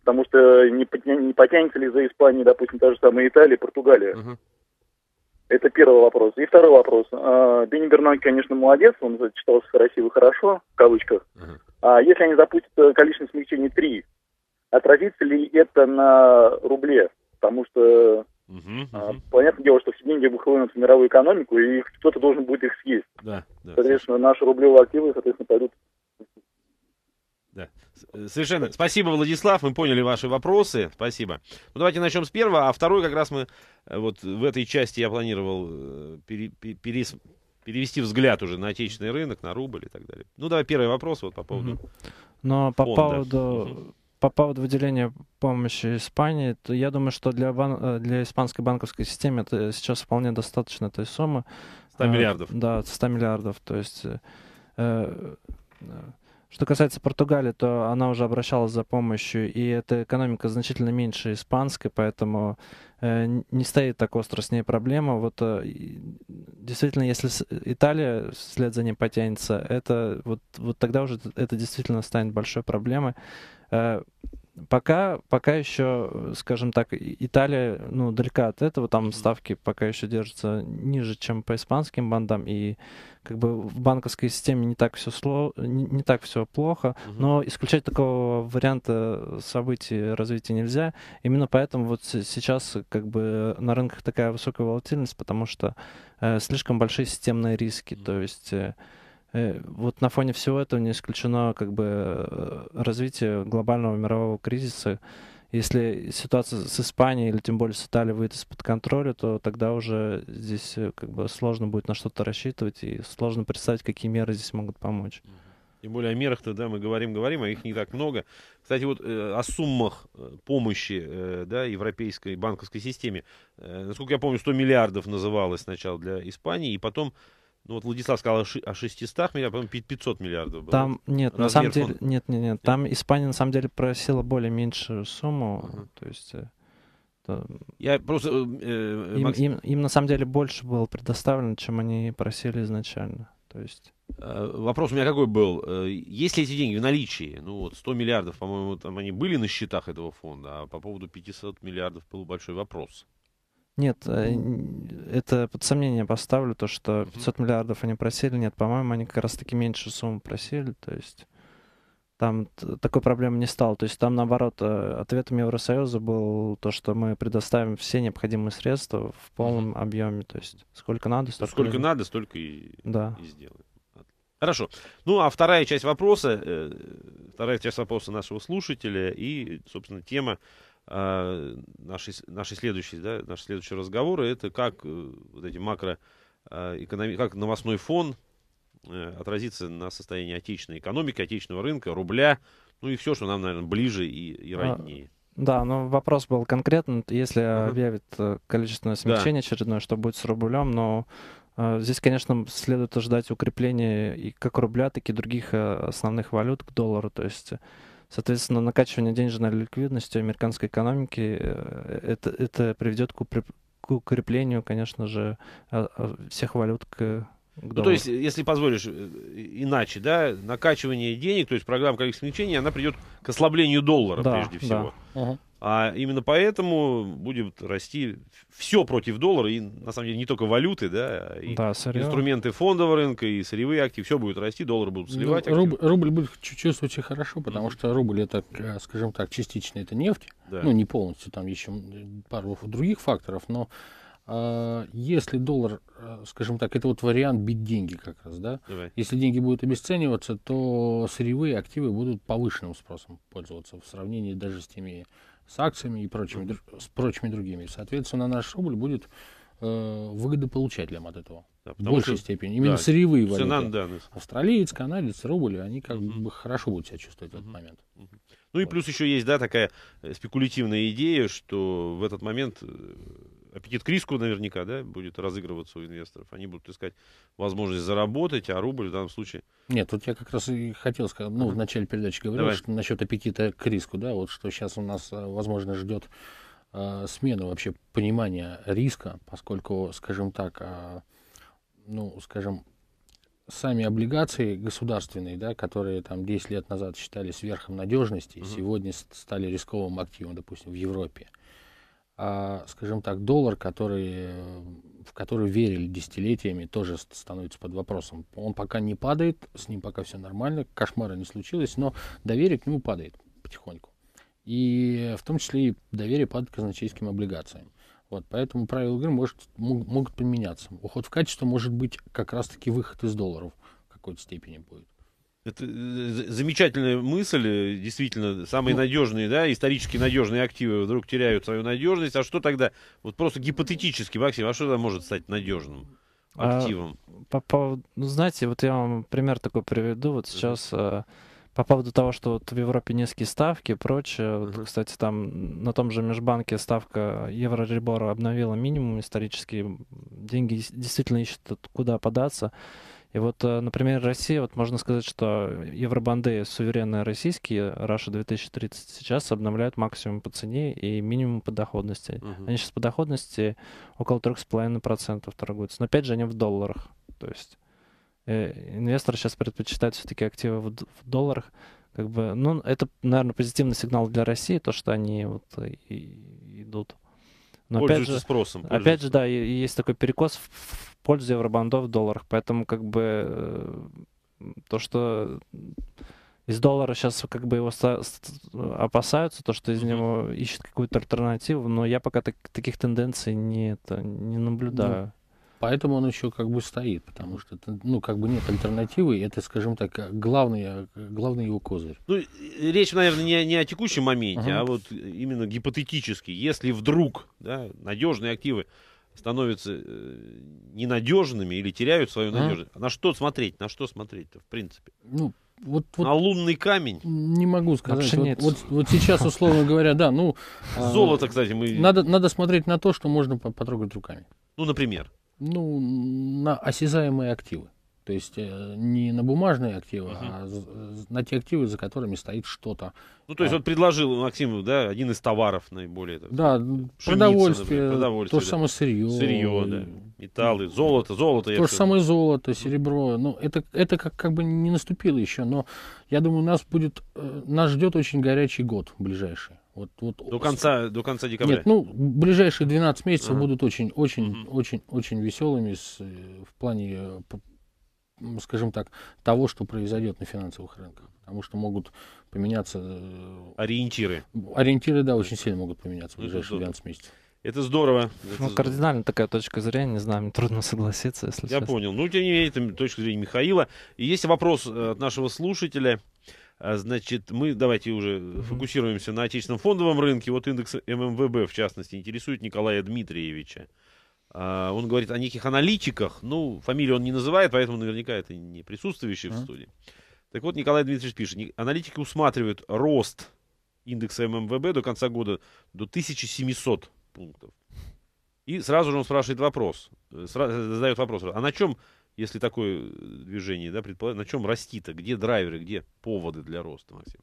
Потому что не, потян... не потянется ли за Испанией, допустим, та же самая Италия, Португалия? Угу. Это первый вопрос. И второй вопрос. А, Бенни Бернаки, конечно, молодец, он зачитался красиво хорошо, в кавычках. uh А если они запустят э, количественное смягчение 3, отразится ли это на рубле? Потому что Угу, угу. Понятное дело, что все деньги выхлынут в мировую экономику, и кто-то должен будет их съесть. Да, да. Соответственно, наши рублевые активы, соответственно, пойдут да. Э, совершенно. Спасибо, Владислав. Мы поняли ваши вопросы. Спасибо. Ну, давайте начнем с первого, а второй как раз мы э, вот в этой части я планировал э, пере, пере, перевести взгляд уже на отечественный рынок, на рубль и так далее. Ну, давай первый вопрос вот по поводу. Но по фонда. поводу по поводу выделения помощи Испании, то я думаю, что для, бан... Э, для испанской банковской системы это сейчас вполне достаточно этой суммы. 100 э, миллиардов. Да, 100 миллиардов. То есть, э, э, что касается Португалии, то она уже обращалась за помощью, и эта экономика значительно меньше испанской, поэтому э, не стоит так остро с ней проблема. Вот э, действительно, если Италия вслед за ней потянется, это вот, вот тогда уже это действительно станет большой проблемой. Э, пока, пока еще, скажем так, Италия ну, далека от этого, там ставки пока еще держатся ниже, чем по испанским бандам, и как бы в банковской системе не так все, сло... не, не так все плохо, угу. но исключать такого варианта событий развития нельзя. Именно поэтому вот сейчас как бы на рынках такая высокая волатильность, потому что э, слишком большие системные риски, то есть... Э, Э, вот на фоне всего этого не исключено э, как бы э, развитие глобального мирового кризиса. Если ситуация с Испанией или тем более с Италией выйдет из-под контроля, то тогда уже здесь как бы сложно будет на что-то рассчитывать и сложно представить, какие меры здесь могут помочь. Тем более о мерах-то, да, мы говорим, говорим, а их не так много. Кстати, вот э, о суммах помощи, э, да, европейской банковской системе. Э, насколько я помню, 100 миллиардов называлось сначала для Испании, и потом ну вот Владислав сказал о 600 миллиардов, по-моему, 500 миллиардов было. Там, нет, Размер на самом фонда. деле, нет, нет, нет, там Испания на самом деле просила более меньшую сумму, uh-huh. то есть... Э, Я просто... Э, э, э им, Максим... им, им на самом деле больше было предоставлено, чем они просили изначально, то есть... Вопрос у меня какой был? Есть ли эти деньги в наличии? Ну вот 100 миллиардов, по-моему, там они были на счетах этого фонда, а по поводу 500 миллиардов был большой вопрос. Нет, э, это под сомнение поставлю, то, что 500 миллиардов они просили. Нет, по-моему, они как раз-таки меньшую сумму просили, то есть там такой проблемы не стало. То есть там, наоборот, э, ответом Евросоюза был то, что мы предоставим все необходимые средства в полном объеме. То есть сколько надо, столько... Сколько и... надо, столько и, да. и сделаем. Хорошо. Ну, а вторая часть вопроса, э, вторая часть вопроса нашего слушателя и, собственно, тема Э, наши, наши следующие, да, наши следующие разговоры, это как э, вот эти макро э, как новостной фон отразится на состоянии отечественной экономики, отечественного рынка, рубля, ну и все, что нам, наверное, ближе и, и а, роднее. Да, но вопрос был конкретно, если uh объявит количественное смягчение очередное, что будет с рублем, но здесь, конечно, следует ожидать укрепления и как рубля, так и других основных валют к доллару, то есть Соответственно, накачивание денежной ликвидности американской экономики э, это, это приведет к, укреп, к укреплению, конечно же, а, а, всех валют к ну, то есть, если позволишь э, иначе, да, накачивание денег, то есть программа количественного смягчений, она придет к ослаблению доллара да, прежде всего. Да. Ага. А именно поэтому будет расти все против доллара, и на самом деле не только валюты, да, и да, инструменты фондового рынка, и сырьевые активы, все будет расти, доллары будут ну, сливать. Ну, рубль, рубль будет чувствовать очень хорошо, потому mm-hmm. что рубль это, э, скажем так, частично это нефть, да. ну не полностью, там еще пару других факторов, но а, если доллар, э, скажем так, это вот вариант бить деньги как раз, да? Давай. Если деньги будут обесцениваться, то сырьевые активы будут повышенным спросом пользоваться в сравнении даже с теми с акциями и прочими, с прочими другими. Соответственно, наш рубль будет э, выгодополучателем от этого. Да, в большей что, степени. Именно да, сырьевые валюты. Цена, да, Австралиец, канадец, рубль, они как uh-huh. бы хорошо будут себя чувствовать uh-huh. в этот момент. Uh-huh. Ну и плюс еще есть, да, такая э, спекулятивная идея, что в этот момент э, аппетит к риску наверняка да, будет разыгрываться у инвесторов. Они будут искать возможность заработать, а рубль в данном случае... Нет, тут я как раз и хотел сказать, ну, в начале передачи говорил, Давай. что насчет аппетита к риску, да, вот что сейчас у нас, э, возможно, ждет э, смена вообще понимания риска, поскольку, скажем так, э, ну, скажем, сами облигации государственные, да, которые там 10 лет назад считались верхом надежности, угу. сегодня стали рисковым активом, допустим, в Европе. А, скажем так, доллар, который, в который верили десятилетиями, тоже становится под вопросом. Он пока не падает, с ним пока все нормально, кошмара не случилось, но доверие к нему падает потихоньку. И в том числе и доверие падает к казначейским облигациям. Вот, поэтому правила игры может, могут поменяться. Уход в качество может быть как раз-таки выход из долларов в какой-то степени будет. Это э, замечательная мысль, э, действительно, самые ну, надежные, да, исторически надежные активы вдруг теряют свою надежность. А что тогда, вот просто гипотетически, Максим, а что тогда может стать надежным а, активом? А, по поводу, ну, знаете, вот я вам пример такой приведу. Вот сейчас uh-huh. по поводу того, что вот в Европе низкие ставки и прочее. Uh-huh. кстати, там на том же межбанке ставка евро-ребора обновила минимум исторически. Деньги действительно ищут, куда податься. И вот, э, например, Россия, вот можно сказать, что евробанды суверенные российские, Russia 2030 сейчас обновляют максимум по цене и минимум по доходности. Угу. Они сейчас по доходности около 3,5% торгуются. Но опять же, они в долларах. То есть э, инвесторы сейчас предпочитают все-таки активы в, в долларах. Как бы, ну, это, наверное, позитивный сигнал для России, то, что они вот и, и идут. Но опять же, спросом. Опять же, да, есть такой перекос в, в пользу евробандов в долларах. Поэтому как бы э, то, что из доллара сейчас как бы его опасаются, то, что из него ищут какую-то альтернативу, но я пока так, таких тенденций не, это, не наблюдаю. Поэтому он еще как бы стоит, потому что ну как бы нет альтернативы, и это, скажем так, главный, главный его козырь. Ну, речь, наверное, не, не о текущем моменте, uh а вот именно гипотетически, если вдруг да, надежные активы становятся э, ненадежными или теряют свою надежность, uh на что смотреть, на что смотреть-то, в принципе? Ну, вот, вот, на лунный камень? Не могу сказать. Вот, вот, вот сейчас, условно говоря, да, ну... А, Золото, кстати, мы... Надо, надо смотреть на то, что можно потрогать руками. Ну, например? ну, на осязаемые активы. То есть э, не на бумажные активы, угу. а на те активы, за которыми стоит что-то. Ну, то есть а, он предложил Максиму, да, один из товаров наиболее. Так, да, пшеница, продовольствие, например, продовольствие, то же да. самое сырье. Сырье, да, металлы, золото, золото. То же самое золото, серебро. Ну, это, это как, как бы не наступило еще, но я думаю, нас будет, э, нас ждет очень горячий год ближайший. Вот, вот, до, конца, до конца декабря? Нет, ну, ближайшие 12 месяцев ага. будут очень, очень, угу. очень, очень веселыми с, э, в плане, э, скажем так, того, что произойдет на финансовых рынках. Потому что могут поменяться... Э, ориентиры. Ориентиры, да, очень сильно могут поменяться в ближайшие 12 месяцев. Это здорово. Ну, это кардинально здорово. такая точка зрения, не знаю, мне трудно согласиться, если Я честно. понял. Ну, тем не менее, это точка зрения Михаила. И есть вопрос от нашего слушателя. А, значит, мы давайте уже фокусируемся на отечественном фондовом рынке. Вот индекс ММВБ, в частности, интересует Николая Дмитриевича. А, он говорит о неких аналитиках. Ну, фамилию он не называет, поэтому наверняка это не присутствующий в студии. Так вот, Николай Дмитриевич пишет. Аналитики усматривают рост индекса ММВБ до конца года до 1700 пунктов. И сразу же он спрашивает вопрос. Э, задает вопрос. А на чем если такое э, движение, да, предполагаем, на чем расти-то, где драйверы, где поводы для роста, Максим?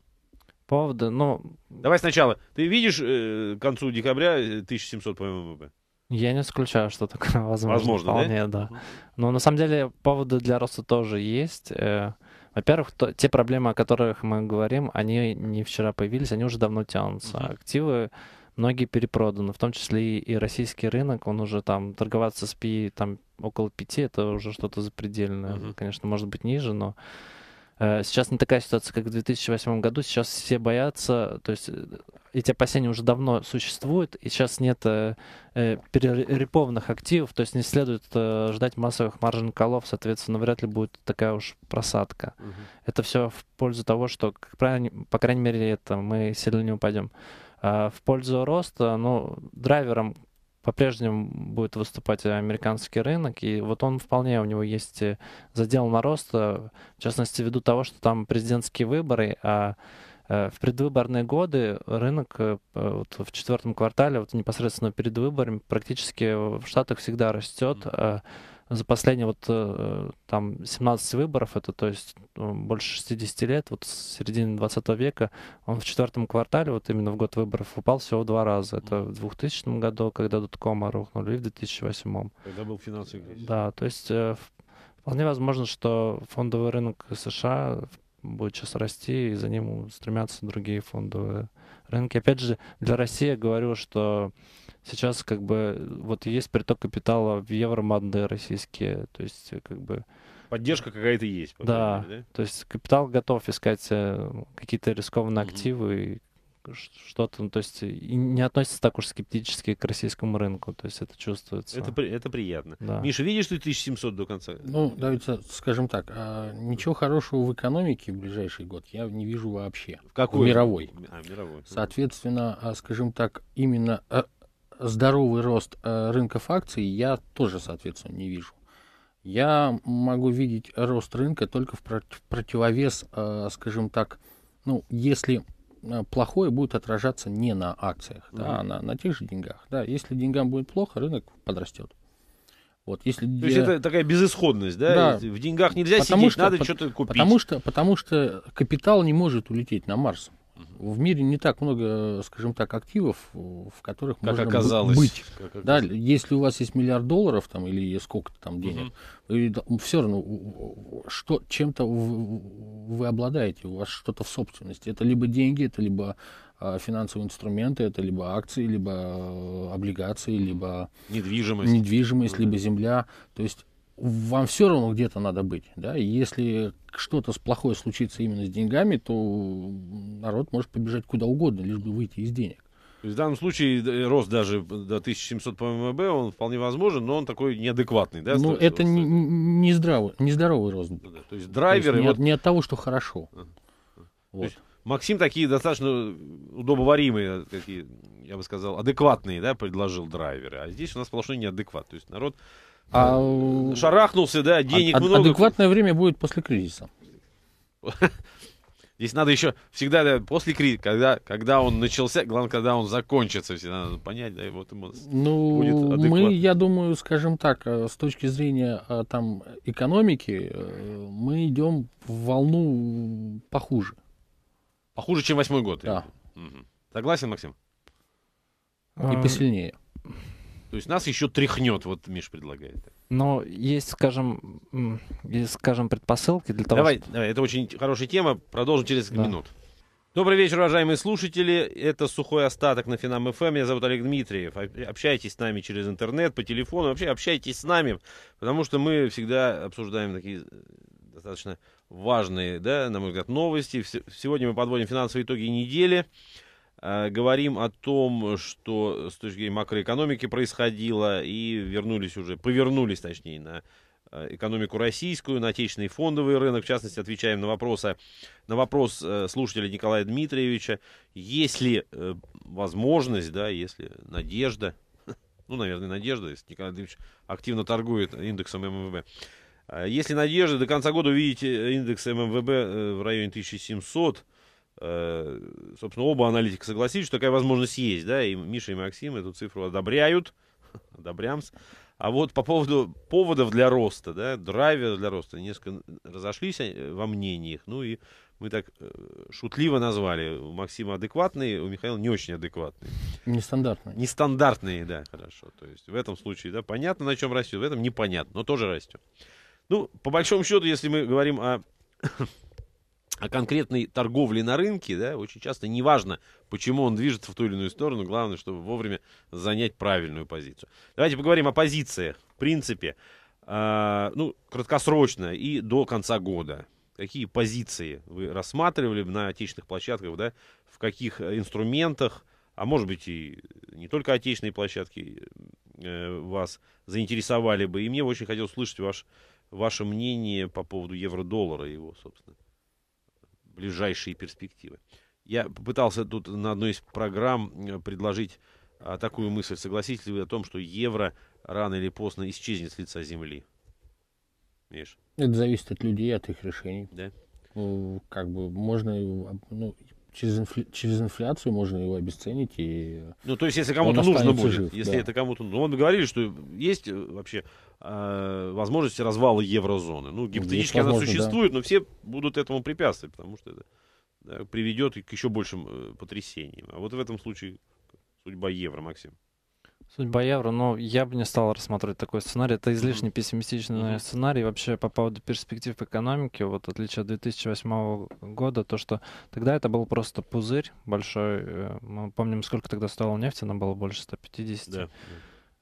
Поводы, но... Давай сначала. Ты видишь э, к концу декабря 1700 э, по МВП? Я не исключаю, что такое *laughs* возможно. Возможно, вполне, да? да. Но на самом деле поводы для роста тоже есть. Э, во-первых, то, те проблемы, о которых мы говорим, они не вчера появились, они уже давно тянутся. Активы многие перепроданы, в том числе и, российский рынок, он уже там торговаться с пи там около пяти, это уже что-то запредельное, uh-huh. конечно, может быть ниже, но э, сейчас не такая ситуация, как в 2008 году, сейчас все боятся, то есть э, эти опасения уже давно существуют, и сейчас нет э, э, активов, то есть не следует э, ждать массовых маржин колов, соответственно, вряд ли будет такая уж просадка. Uh-huh. Это все в пользу того, что, по крайней мере, это мы сильно не упадем. А, в пользу роста, ну, драйвером по-прежнему будет выступать американский рынок, и вот он вполне, у него есть э, задел на рост, э, в частности, ввиду того, что там президентские выборы, а э, в предвыборные годы рынок вот, в четвертом квартале, вот непосредственно перед выборами, практически в Штатах всегда растет. Mm-hmm за последние вот э, там 17 выборов, это то есть э, больше 60 лет, вот с середины 20 века, он в четвертом квартале, вот именно в год выборов, упал всего два раза. Это в 2000 году, когда доткома рухнули, и в 2008. Когда был финансовый кризис. Да, то есть э, вполне возможно, что фондовый рынок США будет сейчас расти, и за ним стремятся другие фондовые рынки. Опять же, для России я говорю, что сейчас как бы вот есть приток капитала в евроманды российские, то есть э, как бы... Поддержка какая-то есть. Да, да, то есть капитал готов искать э, какие-то рискованные угу. активы, что-то, ну, то есть не относится так уж скептически к российскому рынку, то есть это чувствуется. Это, это приятно. Да. Миша, видишь ты 1700 до конца? Ну, давайте скажем так, а, ничего хорошего в экономике в ближайший год я не вижу вообще. В какой? В мировой. А, мировой. Соответственно, а, скажем так, именно а, здоровый рост э, рынков акций я тоже, соответственно, не вижу. Я могу видеть рост рынка только в противовес, э, скажем так, ну, если э, плохое будет отражаться не на акциях, да, а на, на тех же деньгах. Да, если деньгам будет плохо, рынок подрастет. Вот, если То есть это такая безысходность, да? да. В деньгах нельзя потому сидеть, что, надо по- что-то купить. Потому что, потому что капитал не может улететь на Марс. В мире не так много, скажем так, активов, в которых как можно оказалось. быть. Как оказалось. Да, если у вас есть миллиард долларов там, или сколько-то там денег, угу. все равно что, чем-то вы обладаете, у вас что-то в собственности. Это либо деньги, это либо а, финансовые инструменты, это либо акции, либо э, облигации, либо недвижимость, недвижимость угу. либо земля. То есть вам все равно где-то надо быть. Да? если что-то с плохое случится именно с деньгами, то народ может побежать куда угодно, лишь бы выйти из денег. В данном случае э, рост даже до 1700 по ММБ, он вполне возможен, но он такой неадекватный, да? Ну, это не, не, не здоровый рост. Да, то есть драйверы... То есть не, вот... не от того, что хорошо. А. Вот. Максим такие достаточно удобоваримые, э, такие, я бы сказал, адекватные, да, предложил драйверы. А здесь у нас сплошной неадекват. То есть народ а... Шарахнулся, да, а денег а, много. Адекватное время будет после кризиса. *laughs* Здесь надо еще всегда да, после кризиса, когда, когда он начался, главное, когда он закончится, всегда надо понять, да, и вот ему ну, будет адекватно. мы, я думаю, скажем так, э, с точки зрения э, там экономики, э, мы идем в волну похуже. Похуже, чем восьмой год. Да. Угу. Согласен, Максим? И а... посильнее. То есть нас еще тряхнет, вот Миш предлагает. Но есть, скажем, есть, скажем, предпосылки для того, Давай, чтобы... давай, это очень хорошая тема, продолжим через несколько да. минут. Добрый вечер, уважаемые слушатели. Это «Сухой остаток» на Финам ФМ. Меня зовут Олег Дмитриев. Общайтесь с нами через интернет, по телефону. Вообще общайтесь с нами, потому что мы всегда обсуждаем такие э, достаточно важные, да, на мой взгляд, новости. Сегодня мы подводим финансовые итоги недели. Э, говорим о том, что с точки зрения макроэкономики происходило, и вернулись уже, повернулись точнее на э, экономику российскую, на отечественный фондовый рынок. В частности, отвечаем на, вопросы, на вопрос э, слушателя Николая Дмитриевича. Есть ли возможность, да, если надежда, ну, наверное, надежда, если Николай Дмитриевич активно торгует индексом ММВБ, если надежда до конца года увидеть индекс ММВБ в районе 1700, Э, собственно, оба аналитика согласились, что такая возможность есть, да, и Миша и Максим эту цифру одобряют, *laughs* одобрямс. А вот по поводу поводов для роста, да, драйвера для роста, несколько разошлись э, во мнениях, ну и мы так э, шутливо назвали. У Максима адекватный, у Михаила не очень адекватные. Нестандартные. Нестандартные, да, хорошо. То есть в этом случае, да, понятно, на чем растет, в этом непонятно, но тоже растет. Ну, по большому счету, если мы говорим о о конкретной торговле на рынке, да, очень часто неважно, почему он движется в ту или иную сторону, главное, чтобы вовремя занять правильную позицию. Давайте поговорим о позициях, в принципе, э, ну, краткосрочно и до конца года. Какие позиции вы рассматривали на отечественных площадках, да, в каких э, инструментах, а может быть и не только отечественные площадки э, вас заинтересовали бы. И мне очень хотелось услышать ваш, ваше мнение по поводу евро-доллара его, собственно ближайшие перспективы. Я попытался тут на одной из программ э, предложить а, такую мысль. Согласитесь ли вы о том, что евро рано или поздно исчезнет с лица земли? Видишь? Это зависит от людей, от их решений. Да? Ну, как бы можно, ну, через, инфля... через инфляцию можно его обесценить. И ну, то есть, если кому-то нужно будет. Жив, если да. это кому-то... Ну, вот мы говорили, что есть э, вообще Э, возможности развала еврозоны. Ну, гипотетически она существует, да. но все будут этому препятствовать, потому что это да, приведет к еще большим э, потрясениям. А вот в этом случае судьба евро, Максим. Судьба евро, но я бы не стал рассматривать такой сценарий. Это излишне пессимистичный mm-hmm. сценарий. Вообще по поводу перспектив экономики, вот отличие от 2008 года, то, что тогда это был просто пузырь большой. Э, мы помним, сколько тогда стоила нефть, она была больше 150. Да. Yeah.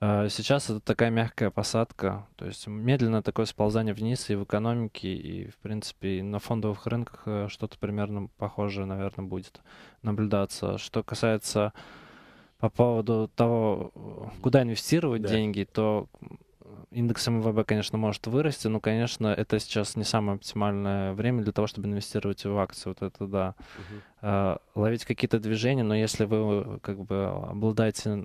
Э, сейчас это такая мягкая посадка, то есть медленно такое сползание вниз и в экономике, и, в принципе, и на фондовых рынках э, что-то примерно похожее, наверное, будет наблюдаться. Что касается по поводу того, э, куда инвестировать да. деньги, то индекс МВБ, конечно, может вырасти, но, конечно, это сейчас не самое оптимальное время для того, чтобы инвестировать в акции. Вот это да. Угу. Ловить какие-то движения, но если вы как бы обладаете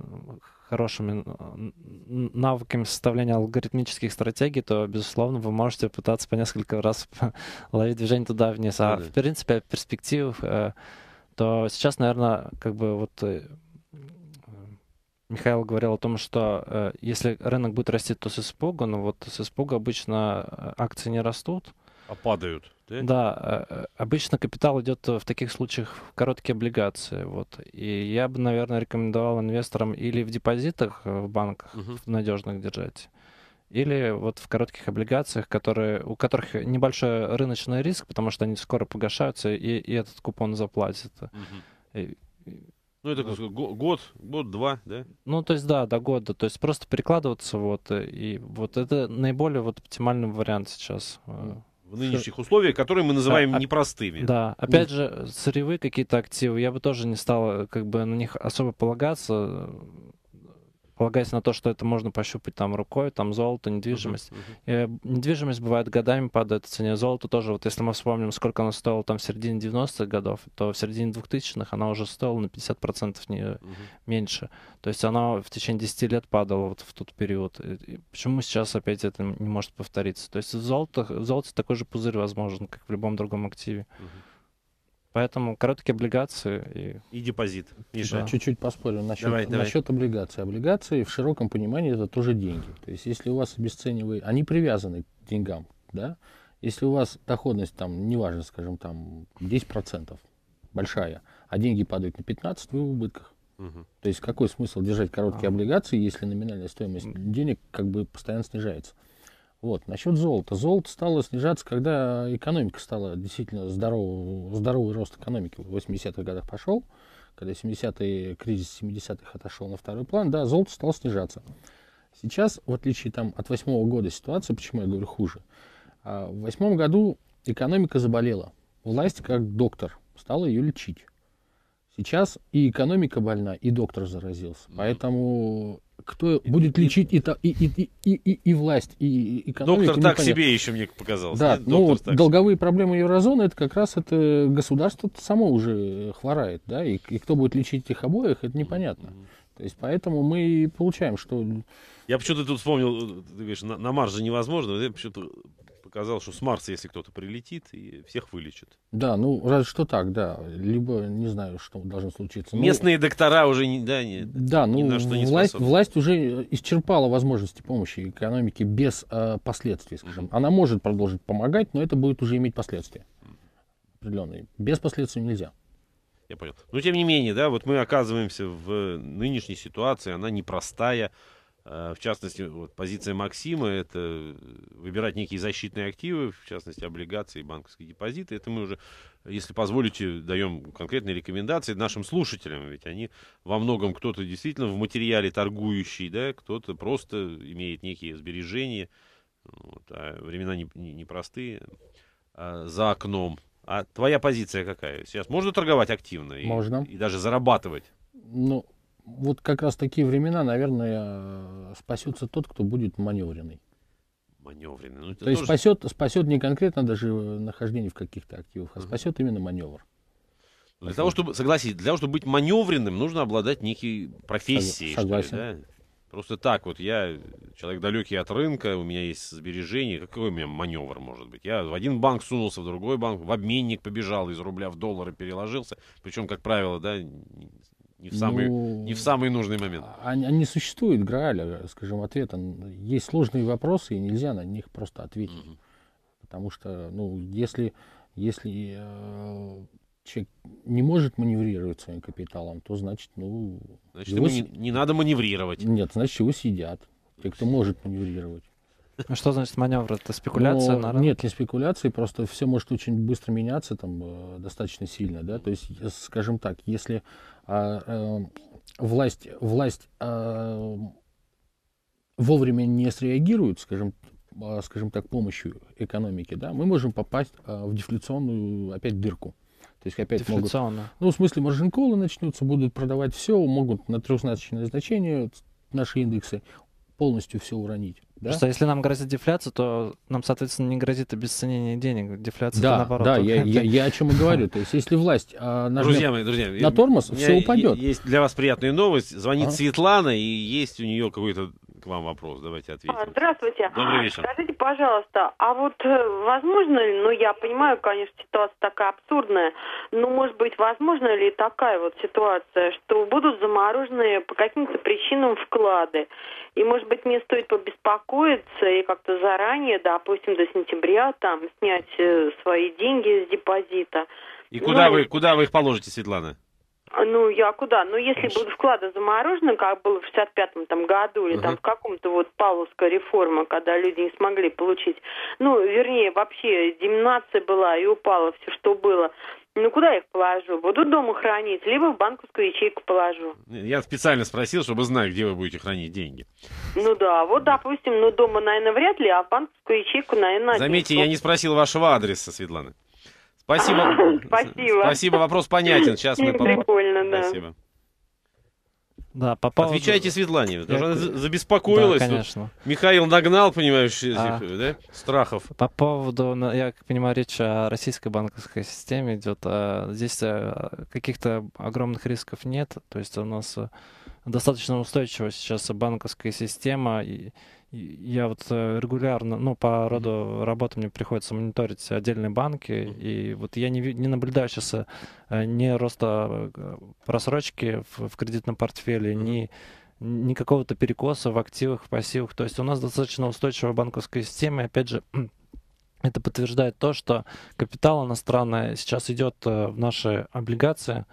хорошими э, навыками составления алгоритмических стратегий, то, безусловно, вы можете пытаться по несколько раз *laughs* ловить движение туда-вниз. А, в принципе, о перспективах, э, то сейчас, наверное, как бы вот э, Михаил говорил о том, что если рынок будет расти, то с испуга, но вот с испуга обычно акции не растут, а падают. Да? да, э, э, обычно капитал идет э, в таких случаях в короткие облигации. Вот. И я бы, наверное, рекомендовал инвесторам или в депозитах в банках угу. в надежных держать, или вот в коротких облигациях, которые, у которых небольшой рыночный риск, потому что они скоро погашаются, и, и этот купон заплатит. Угу. ну, это вот. год, год-два, да? Ну, то есть, да, до года. То есть просто перекладываться, вот, и вот это наиболее вот оптимальный вариант сейчас. Mm в нынешних условиях, которые мы называем а, непростыми. Да, опять же, сырьевые какие-то активы, я бы тоже не стал э, как бы на них особо полагаться полагаясь на то, что это можно пощупать там рукой, там золото, недвижимость. Uh-huh, uh-huh. И недвижимость бывает годами падает в цене. Золото тоже, вот если мы вспомним, сколько оно стоило там в середине 90-х годов, то в середине 2000-х она уже стоило на 50% не, uh-huh. меньше. То есть оно в течение 10 лет падало вот в тот период. Э, и почему сейчас опять это не может повториться? То есть в, золото, в золоте такой же пузырь возможен, как в любом другом активе. Uh-huh. Поэтому короткие облигации и, и депозит. Миша. Да. Чуть-чуть поспорю насчет, давай, давай. насчет облигаций. Облигации в широком понимании это тоже деньги. То есть если у вас обесценивые, они привязаны к деньгам, да? Если у вас доходность там, неважно, скажем, там 10% большая, а деньги падают на 15%, вы в убытках. Угу. То есть какой смысл держать короткие а. облигации, если номинальная стоимость денег как бы постоянно снижается? Вот. Насчет золота. Золото стало снижаться, когда экономика стала действительно здорового, здоровый рост экономики в 80-х годах пошел, когда 70-е, кризис 70-х отошел на второй план, да, золото стало снижаться. Сейчас, в отличие там, от восьмого года ситуация, почему я говорю хуже, а в восьмом году экономика заболела. Власть, как доктор, стала ее лечить. Сейчас и экономика больна, и доктор заразился. Поэтому кто и, будет и, лечить и, и, и, и, и, и власть, и экономику. Доктор так непонятно. себе еще мне показалось. Да, Нет, ну вот долговые себе. проблемы еврозоны, это как раз это государство само уже хворает, да, и, и кто будет лечить их обоих, это непонятно. То есть поэтому мы и получаем, что... Я почему-то тут вспомнил, э, ты говоришь, на, на марш же невозможно, я почему-то показал, что с Марса, если кто-то прилетит, и всех вылечит. Да, ну, разве что так, да. Либо не знаю, что должно случиться. Ну, Местные доктора уже не, да, не, да, ну, на что не власть, власть уже исчерпала возможности помощи экономике без э, последствий, скажем. Она может продолжить помогать, но это будет уже иметь последствия определенные. Без последствий нельзя. Я понял. Но ну, тем не менее, да, вот мы оказываемся в э, нынешней ситуации, она непростая. Э, в частности, вот, позиция Максима – это э, выбирать некие защитные активы, в частности, облигации и банковские депозиты. Это мы уже, если позволите, даем конкретные рекомендации нашим слушателям. Ведь они во многом кто-то действительно в материале торгующий, да, кто-то просто имеет некие сбережения. Вот, а времена непростые не, простые, а за окном. А твоя позиция какая? Сейчас можно торговать активно? можно. И даже зарабатывать? Ну, вот как раз такие времена, наверное, спасется тот, кто будет маневренный. Маневренный. Ну, То тоже... есть спасет, спасет не конкретно даже нахождение в каких-то активах, а спасет угу. именно маневр. Ну, для Спасибо. того, чтобы, согласись, для того, чтобы быть маневренным, нужно обладать некой профессией. Согласен. Ли, да? Просто так вот, я человек далекий от рынка, у меня есть сбережения, какой у меня маневр может быть? Я в один банк сунулся, в другой банк, в обменник побежал, из рубля в доллары переложился, причем, как правило, да, не в самый, ну, не в самый нужный момент. А, они, они существуют, Грааля, скажем, ответа. Есть сложные вопросы, и нельзя на них просто ответить. Угу. Потому что, ну, если, если э, человек не может маневрировать своим капиталом, то значит, ну... Значит, его... ему не, не надо маневрировать. Нет, значит, его сидят. Те, кто может маневрировать. Ну, что значит маневр? Это спекуляция Но, ну, на рынке? Нет, не спекуляции, просто все может очень быстро меняться там э, достаточно сильно, да. То есть, скажем так, если а, а, власть, власть а, вовремя не среагирует, скажем, а, скажем так, помощью экономики, да, мы можем попасть а, в дефляционную опять дырку. То есть опять могут, ну, в смысле, маржин-колы начнутся, будут продавать все, могут на трехзначное значение наши индексы полностью все уронить. Да? что если нам грозит дефляция, то нам, соответственно, не грозит обесценение денег. Дефляция да, наоборот. Да, я, я, я о чем и говорю. То есть, если власть а, нажмет друзья мои, друзья, на тормоз, все упадет. Есть для вас приятная новость. Звонит а? Светлана, и есть у нее какой-то к вам вопрос, давайте а, ответим. Здравствуйте. Добрый а, вечер. Скажите, пожалуйста, а вот э, возможно ли, ну я понимаю, конечно, ситуация такая абсурдная, но может быть, возможно ли такая вот ситуация, что будут заморожены по каким-то причинам вклады, и может быть мне стоит побеспокоиться и как-то заранее, допустим, до сентября там снять э, свои деньги с депозита. И ну, куда ну, вы, куда вы их положите, Светлана? А, ну, я куда? Ну, если Конечно. будут вклады заморожены, как было в 65-м там, году, или угу. там в каком-то вот Павловская реформа, когда люди не смогли получить, ну, вернее, вообще деминация была и упала все, что было. Ну, куда я их положу? Буду дома хранить, либо в банковскую ячейку положу. Я специально спросил, чтобы знать, где вы будете хранить деньги. Ну да, вот, допустим, ну, дома, наверное, вряд ли, а в банковскую ячейку, наверное... Заметьте, я не спросил вашего адреса, Светлана. Спасибо. *laughs* Спасибо. Спасибо, вопрос понятен. Сейчас мы Прикольно, да. Спасибо. Да, попал. Отвечайте Светлане, потому что она забеспокоилась. Да, конечно. Тут Михаил нагнал, понимаешь, а... да? страхов. По поводу, я как понимаю, речь о российской банковской системе идет. А здесь э, каких-то огромных рисков нет. То есть у нас э, достаточно устойчивая сейчас банковская система, и я вот э, регулярно, ну, по роду работы мне приходится мониторить отдельные банки, и вот я не, не наблюдаю сейчас э, э, ни роста просрочки в, в кредитном портфеле, ни ни какого-то перекоса в активах, в пассивах. То есть у нас достаточно устойчивая банковская система. И опять же, *clears throat* это подтверждает то, что капитал иностранный сейчас идет в наши облигации.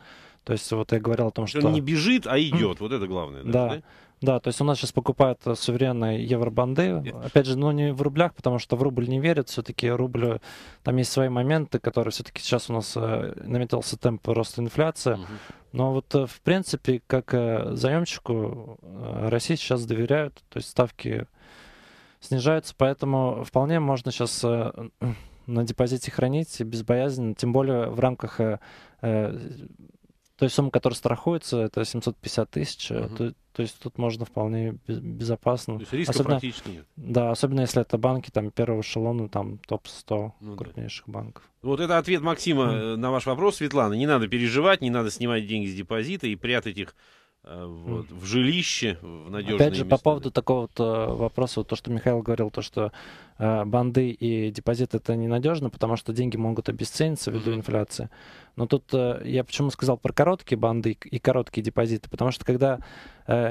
То есть вот я говорил о том, что... Он не бежит, а *clears throat* идет. Вот это главное. Да. да? Да, то есть у нас сейчас покупают э, суверенные евробанды. Нет. Опять же, ну не в рублях, потому что в рубль не верят. Все-таки рубль, э, там есть свои моменты, которые все-таки сейчас у нас э, наметился темп роста инфляции. Но вот, в принципе, как заемщику России сейчас доверяют, то есть ставки снижаются, поэтому вполне можно сейчас *clears throat* на депозите хранить без боязни, тем более в рамках то есть сумма, которая страхуется, это 750 тысяч. Угу. То, то есть тут можно вполне безопасно. То есть риска особенно, практически нет. Да, особенно если это банки там первого эшелона, там топ-100 ну, крупнейших да. банков. Вот это ответ Максима mm. на ваш вопрос, Светлана. Не надо переживать, не надо снимать деньги с депозита и прятать их Э, вот, в жилище, в надежные Опять же, места. по поводу такого вот э, вопроса, то, что Михаил говорил, то, что э, банды и депозиты это ненадежно, потому что деньги могут обесцениться ввиду инфляции. Но тут я почему сказал про короткие банды и короткие депозиты, потому что когда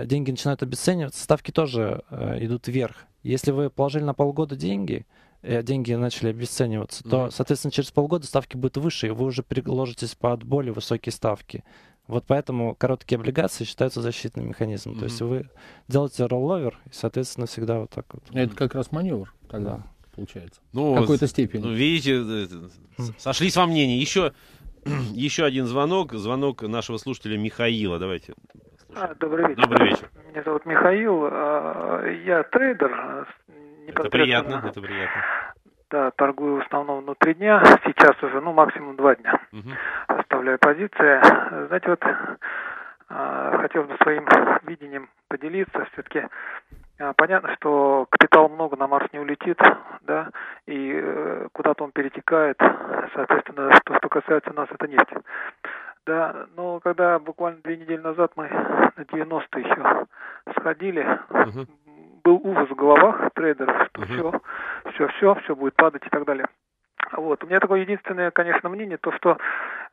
деньги начинают обесцениваться, ставки тоже идут вверх. Если вы положили на полгода деньги, деньги начали обесцениваться, то, соответственно, через полгода ставки будут выше, и вы уже приложитесь под более высокие ставки. Вот поэтому короткие облигации считаются защитным механизмом. Mm-hmm. То есть вы делаете ролловер, и, соответственно, всегда вот так вот. Это как раз маневр тогда. Да получается. Ну, в какой-то степени. Ну, видите, э, э, сошлись во мнении. Еще, *clears throat* еще один звонок. Звонок нашего слушателя Михаила. Давайте. А, добрый вечер. Добрый вечер. Меня зовут Михаил. А, я трейдер. А, это приятно, это приятно да, торгую в основном внутри дня, сейчас уже, ну, максимум два дня. Угу. Оставляю позиции. Знаете, вот а, хотел бы своим видением поделиться. Все-таки а, понятно, что капитал много на Марс не улетит, да, и э, куда-то он перетекает. Соответственно, то, что касается нас, это нефть. Да, но когда буквально две недели назад мы на 90 еще сходили, угу. был ужас в головах трейдеров, что угу. все все-все, все будет падать и так далее. Вот. У меня такое единственное, конечно, мнение, то, что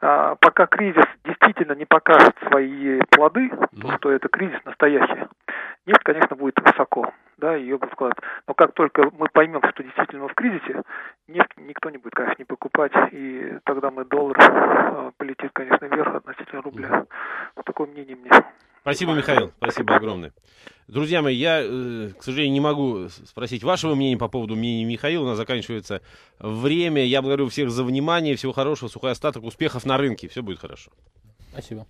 а, пока кризис действительно не покажет свои плоды, то, что это кризис настоящий, нефть, конечно, будет высоко да, ее будут вкладывать. Но как только мы поймем, что действительно мы в кризисе, нефть никто не будет, конечно, не покупать, и тогда мы доллар а, полетит, конечно, вверх относительно рубля. Вот такое мнение мне. Спасибо, Михаил. Спасибо огромное. Друзья мои, я, э, к сожалению, не могу спросить вашего мнения по поводу мнения Михаила. У нас заканчивается время. Я благодарю всех за внимание. Всего хорошего, сухой остаток, успехов на рынке. Все будет хорошо. Спасибо.